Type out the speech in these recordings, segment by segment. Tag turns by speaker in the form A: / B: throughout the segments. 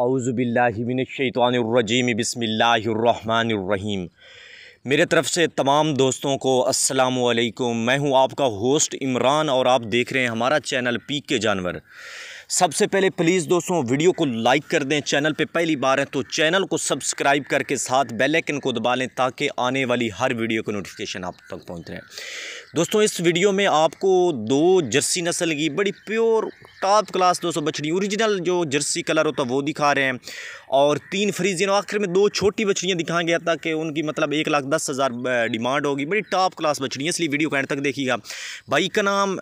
A: आउज़बिल्लिमिनशैतवानरजीम बसमीम मेरे तरफ़ से तमाम दोस्तों को अस्सलाम वालेकुम मैं हूं आपका होस्ट इमरान और आप देख रहे हैं हमारा चैनल पीक के जानवर सबसे पहले प्लीज़ दोस्तों वीडियो को लाइक कर दें चैनल पे पहली बार है तो चैनल को सब्सक्राइब करके साथ बेल आइकन को दबा लें ताकि आने वाली हर वीडियो को नोटिफिकेशन आप तक पहुंच रहे हैं दोस्तों इस वीडियो में आपको दो जर्सी नस्ल की बड़ी प्योर टॉप क्लास दोस्तों बछड़ी ओरिजिनल जो जर्सी कलर होता है वो दिखा रहे हैं और तीन फ्रीजियन आखिर में दो छोटी बछड़ियाँ दिखाया गया था कि उनकी मतलब एक लाख दस हज़ार डिमांड होगी बड़ी टॉप क्लास बछड़ी इसलिए वीडियो को एंड तक देखिएगा भाई का नाम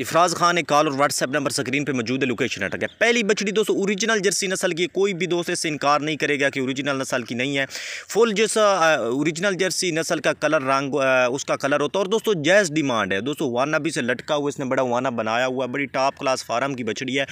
A: इफराज खान एक कॉल और व्हाट्सएप नंबर स्क्रीन पे मौजूद है लोकेशन अटक है पहली बछड़ी दोस्तों ओरिजिनल जर्सी नस्ल की कोई भी दोस्त इससे इनकार नहीं करेगा कि ओरिजिनल नस्ल की नहीं है फुल जैसा ओरिजिनल जर्सी नस्ल का कलर रंग उसका कलर होता है और दोस्तों जैस डिमांड है दोस्तों वाना भी से लटका हुआ इसने बड़ा वाना बनाया हुआ बड़ी टॉप क्लास फार्म की बछड़ी है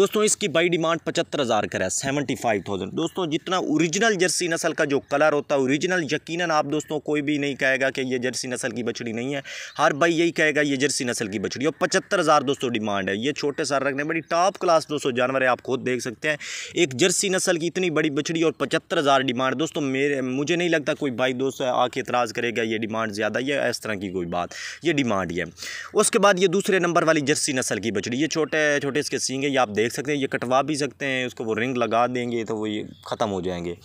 A: दोस्तों इसकी बाई डिमांड पचहत्तर हज़ार का है सेवेंटी फाइव थाउजेंड दोस्तों जितना ओरिजिनल जर्सी नस्ल का जो कलर होता है ओरिजिनल यकीन आप दोस्तों कोई भी नहीं कहेगा कि यह जर्सी नस्ल की बछड़ी नहीं है हर भाई यही कहेगा ये जर्सी नस्ल की बछड़ी और पचहत्तर सत्तर हज़ार दोस्तों डिमांड है ये छोटे सर रखने बड़ी टॉप क्लास दोस्तों जानवर है आप खुद देख सकते हैं एक जर्सी नस्ल की इतनी बड़ी बछड़ी और पचहत्तर हज़ार डिमांड दोस्तों मेरे मुझे नहीं लगता कोई भाई दोस्त आके इतराज़ करेगा ये डिमांड ज़्यादा या इस तरह की कोई बात ये डिमांड है उसके बाद ये दूसरे नंबर वाली जर्सी नस्ल की बछड़ी ये छोटे छोटे इसके सींग है ये आप देख सकते हैं ये कटवा भी सकते हैं उसको वो रिंग लगा देंगे तो वो ये ख़त्म हो जाएंगे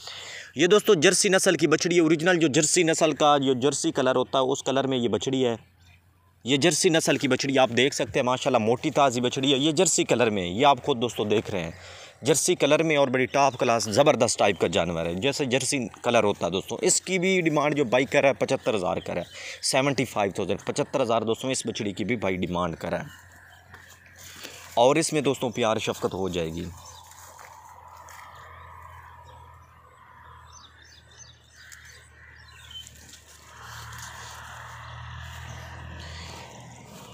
A: ये दोस्तों जर्सी नस्ल की बछड़ी है ओरिजिनल जो जर्सी नस्ल का जो जर्सी कलर होता है उस कलर में ये बछड़ी है ये जर्सी नस्ल की बछड़ी आप देख सकते हैं माशाल्लाह मोटी ताज़ी बछड़ी है ये जर्सी कलर में ये आप खुद दोस्तों देख रहे हैं जर्सी कलर में और बड़ी टॉप क्लास ज़बरदस्त टाइप का जानवर है जैसे जर्सी कलर होता है दोस्तों इसकी भी डिमांड जो बाई कर है पचहत्तर हज़ार कर है सेवेंटी फाइव थाउजेंड पचहत्तर हज़ार दोस्तों इस बछड़ी की भी भाई डिमांड करा है और इसमें दोस्तों प्यार शफकत हो जाएगी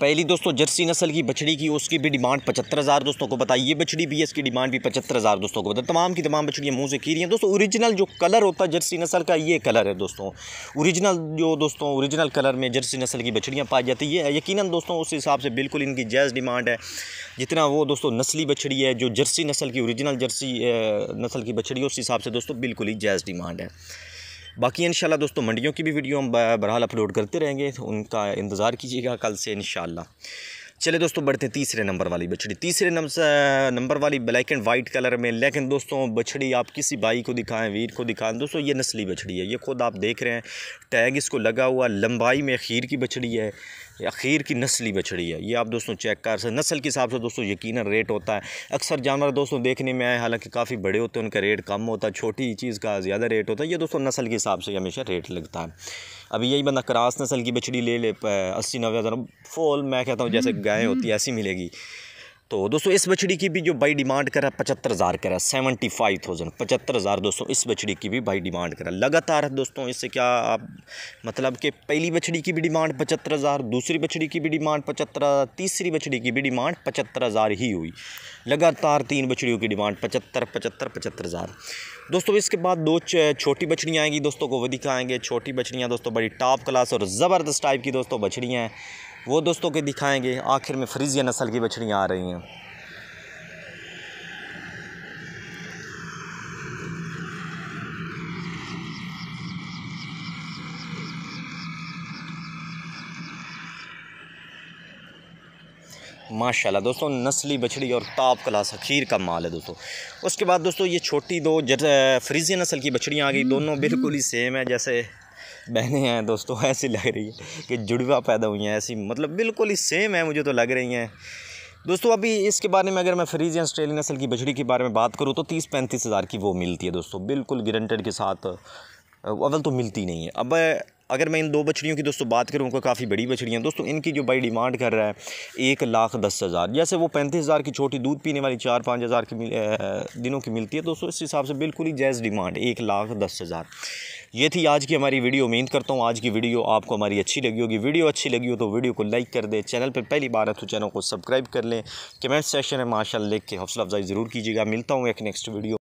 A: पहली दोस्तों जर्सी नस्ल की बछड़ी की उसकी भी डिमांड पचहत्तर हज़ार दोस्तों को बताई ये बछड़ी भी है इसकी डिमांड भी पचहत्तर हज़ार दोस्तों को बताए तमाम की तमाम बछड़ियाँ मुँह से की रही हैं दोस्तों ओरिजिनल जो कलर होता है जर्सी नस्ल का ये कलर है दोस्तों ओरिजिनल जो दोस्तों ओरिजिनल कलर में जर्सी नस्ल की बछड़ियाँ पाई जाती है यकीन दोस्तों उस हिसाब से बिल्कुल इनकी जायज़ डिमांड है जितना वो दोस्तों नस्ली बछड़ी है जो जर्सी नस्ल की ओरिजिनल जर्सी नस्ल की बछड़ी है उस हिसाब से दोस्तों बिल्कुल ही जायज़ डिमांड है बाकी इन दोस्तों मंडियों की भी वीडियो हम बहरहाल अपलोड करते रहेंगे तो उनका इंतज़ार कीजिएगा कल से इन चले दोस्तों बढ़ते हैं तीसरे नंबर वाली बछड़ी तीसरे नंबर वाली ब्लैक एंड वाइट कलर में लेकिन दोस्तों बछड़ी आप किसी भाई को दिखाएं वीर को दिखाएं दोस्तों ये नस्ली बछड़ी है ये खुद आप देख रहे हैं टैग इसको लगा हुआ लंबाई में खीर की बछड़ी है अखीर की नस्ली बछड़ी है ये आप दोस्तों चेक कर सकते नस्ल के हिसाब से दोस्तों यकीन रेट होता है अक्सर जानवर दोस्तों देखने में आए हालांकि काफ़ी बड़े होते हैं उनका रेट कम होता है छोटी चीज़ का ज़्यादा रेट होता है ये दोस्तों नस्ल के हिसाब से हमेशा रेट लगता है अभी यही बंदा क्रास नस्ल की बछड़ी ले ले अस्सी नब्बे हज़ार फोल मैं कहता हूँ जैसे हम्म। गायें होती हम्म। ऐसी मिलेगी तो दोस्तों इस बछड़ी की भी जो बाई डिमांड करा पचहत्तर हज़ार करा सेवेंटी फाइव थाउजेंड पचहत्तर हज़ार दोस्तों इस बछड़ी की भी बाई डिमांड करा लगातार दोस्तों इससे क्या आप मतलब कि पहली बछड़ी की भी डिमांड पचहत्तर हज़ार दूसरी बछड़ी की भी डिमांड पचहत्तर तीसरी बछड़ी की भी डिमांड पचहत्तर हज़ार ही हुई लगातार तीन बछड़ियों की डिमांड पचहत्तर पचहत्तर पचहत्तर हज़ार दोस्तों इसके बाद दो छोटी बछड़ियाँ आएंगी दोस्तों को वो दिखाएँगे छोटी बछड़ियाँ दोस्तों बड़ी टॉप क्लास और ज़बरदस्त टाइप की दोस्तों बछड़ियाँ हैं वो दोस्तों के दिखाएंगे आखिर में फ्रीजिया नस्ल की बछड़ियाँ आ रही हैं माशाल्लाह दोस्तों नस्ली बछड़ी और ताप क्लास अखीर का माल है दोस्तों उसके बाद दोस्तों ये छोटी दो फ्रीजी नस्ल की बछड़ियाँ आ गई दोनों बिल्कुल ही सेम है जैसे बहनें हैं दोस्तों ऐसी लग रही है कि जुड़वा पैदा हुई हैं ऐसी मतलब बिल्कुल ही सेम है मुझे तो लग रही हैं दोस्तों अभी इसके बारे में अगर मैं फ्रीज या ऑस्ट्रेलिया नस्ल की बछड़ी के बारे में बात करूँ तो तीस पैंतीस हज़ार की वो मिलती है दोस्तों बिल्कुल ग्रंटेड के साथ अवल तो मिलती नहीं है अब अगर मैं इन दो बछड़ियों की दोस्तों बात करूँ तो काफ़ी बड़ी बछड़ियाँ दोस्तों इनकी जो बाई डिमांड कर रहा है एक लाख दस हज़ार जैसे वो पैंतीस हज़ार की छोटी दूध पीने वाली चार पाँच हज़ार की दिनों की मिलती है दोस्तों इस हिसाब से बिल्कुल ही जायज़ डिमांड एक लाख दस हज़ार ये थी आज की हमारी वीडियो उम्मीद करता हूँ आज की वीडियो आपको हमारी अच्छी लगी होगी वीडियो अच्छी लगी हो तो वीडियो को लाइक कर दें चैनल पर पहली बार है तो चैनल को सब्सक्राइब कर लें कमेंट सेशन में माशा लिख के हौसला अफजाई ज़रूर कीजिएगा मिलता हूँ एक नेक्स्ट वीडियो